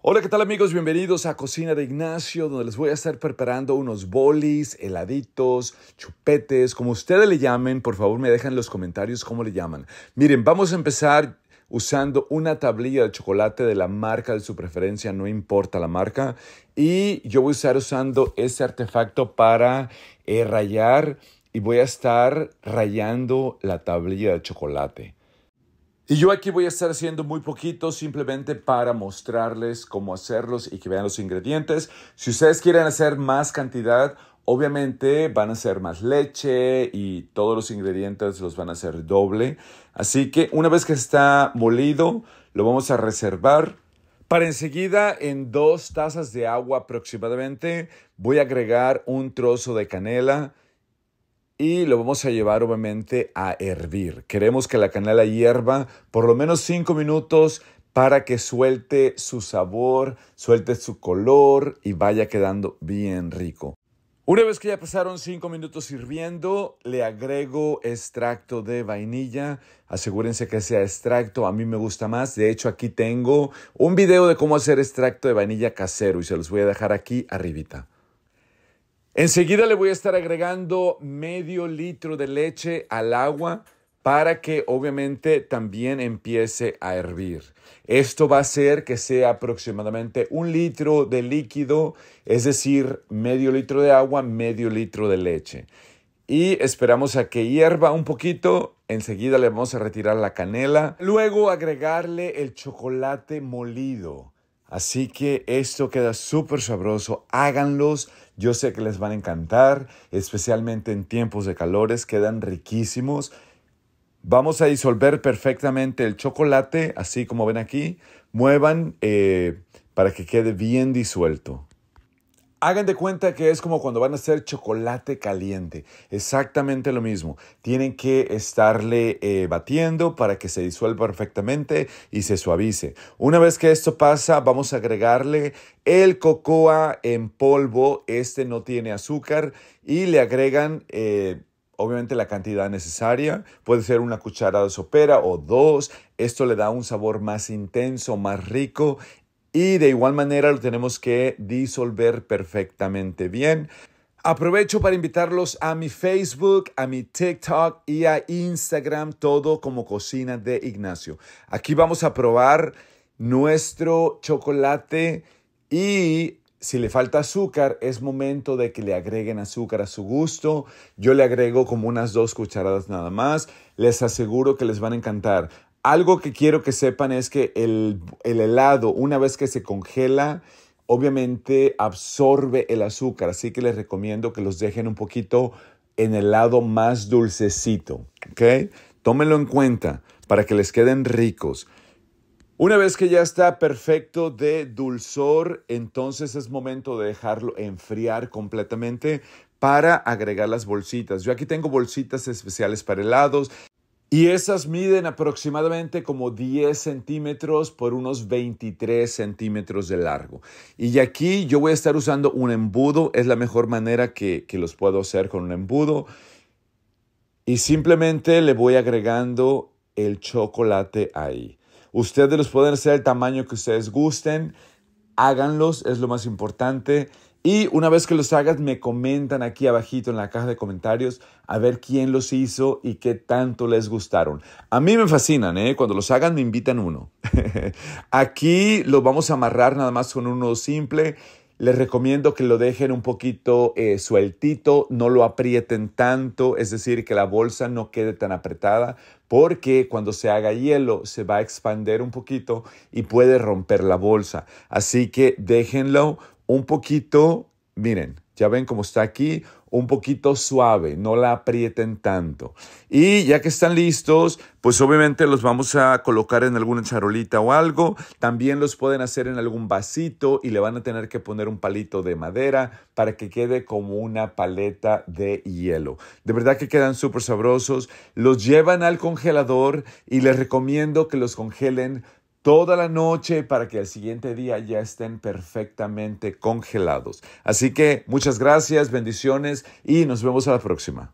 Hola, ¿qué tal amigos? Bienvenidos a Cocina de Ignacio, donde les voy a estar preparando unos bolis, heladitos, chupetes, como ustedes le llamen. Por favor, me dejan en los comentarios cómo le llaman. Miren, vamos a empezar usando una tablilla de chocolate de la marca de su preferencia, no importa la marca. Y yo voy a estar usando ese artefacto para eh, rayar y voy a estar rayando la tablilla de chocolate. Y yo aquí voy a estar haciendo muy poquito simplemente para mostrarles cómo hacerlos y que vean los ingredientes. Si ustedes quieren hacer más cantidad, obviamente van a hacer más leche y todos los ingredientes los van a hacer doble. Así que una vez que está molido, lo vamos a reservar. Para enseguida, en dos tazas de agua aproximadamente, voy a agregar un trozo de canela y lo vamos a llevar obviamente a hervir. Queremos que la canela hierva por lo menos 5 minutos para que suelte su sabor, suelte su color y vaya quedando bien rico. Una vez que ya pasaron 5 minutos hirviendo, le agrego extracto de vainilla. Asegúrense que sea extracto, a mí me gusta más. De hecho, aquí tengo un video de cómo hacer extracto de vainilla casero y se los voy a dejar aquí arribita. Enseguida le voy a estar agregando medio litro de leche al agua para que obviamente también empiece a hervir. Esto va a ser que sea aproximadamente un litro de líquido, es decir, medio litro de agua, medio litro de leche. Y esperamos a que hierva un poquito, enseguida le vamos a retirar la canela, luego agregarle el chocolate molido. Así que esto queda súper sabroso. Háganlos. Yo sé que les van a encantar, especialmente en tiempos de calores. Quedan riquísimos. Vamos a disolver perfectamente el chocolate, así como ven aquí. Muevan eh, para que quede bien disuelto. Hagan de cuenta que es como cuando van a hacer chocolate caliente, exactamente lo mismo. Tienen que estarle eh, batiendo para que se disuelva perfectamente y se suavice. Una vez que esto pasa, vamos a agregarle el cocoa en polvo. Este no tiene azúcar y le agregan... Eh, obviamente la cantidad necesaria. Puede ser una cucharada sopera o dos. Esto le da un sabor más intenso, más rico y de igual manera lo tenemos que disolver perfectamente bien. Aprovecho para invitarlos a mi Facebook, a mi TikTok y a Instagram, todo como Cocina de Ignacio. Aquí vamos a probar nuestro chocolate y si le falta azúcar, es momento de que le agreguen azúcar a su gusto. Yo le agrego como unas dos cucharadas nada más. Les aseguro que les van a encantar. Algo que quiero que sepan es que el, helado, una vez que se congela, obviamente absorbe el azúcar, así que les recomiendo que los dejen un poquito en el lado más dulcecito, Tómenlo en cuenta para que les queden ricos. Una vez que ya está perfecto de dulzor, entonces es momento de dejarlo enfriar completamente para agregar las bolsitas. Yo aquí tengo bolsitas especiales para helados, y esas miden aproximadamente como 10 centímetros por unos 23 centímetros de largo. Y aquí yo voy a estar usando un embudo, es la mejor manera que, los puedo hacer con un embudo. Y simplemente le voy agregando el chocolate ahí. Ustedes los pueden hacer el tamaño que ustedes gusten, háganlos, es lo más importante. Y una vez que los hagas, me comentan aquí abajito en la caja de comentarios a ver quién los hizo y qué tanto les gustaron. A mí me fascinan, ¿eh? Cuando los hagan me invitan uno. aquí lo vamos a amarrar nada más con uno simple. Les recomiendo que lo dejen un poquito eh, sueltito, no lo aprieten tanto, es decir, que la bolsa no quede tan apretada, porque cuando se haga hielo se va a expander un poquito y puede romper la bolsa. Así que déjenlo un poquito, miren, ya ven cómo está aquí, un poquito suave, no la aprieten tanto. Y ya que están listos, pues obviamente los vamos a colocar en alguna charolita o algo. También los pueden hacer en algún vasito y le van a tener que poner un palito de madera para que quede como una paleta de hielo. De verdad que quedan súper sabrosos. Los llevan al congelador y les recomiendo que los congelen toda la noche para que al siguiente día ya estén perfectamente congelados. Así que muchas gracias, bendiciones y nos vemos a la próxima.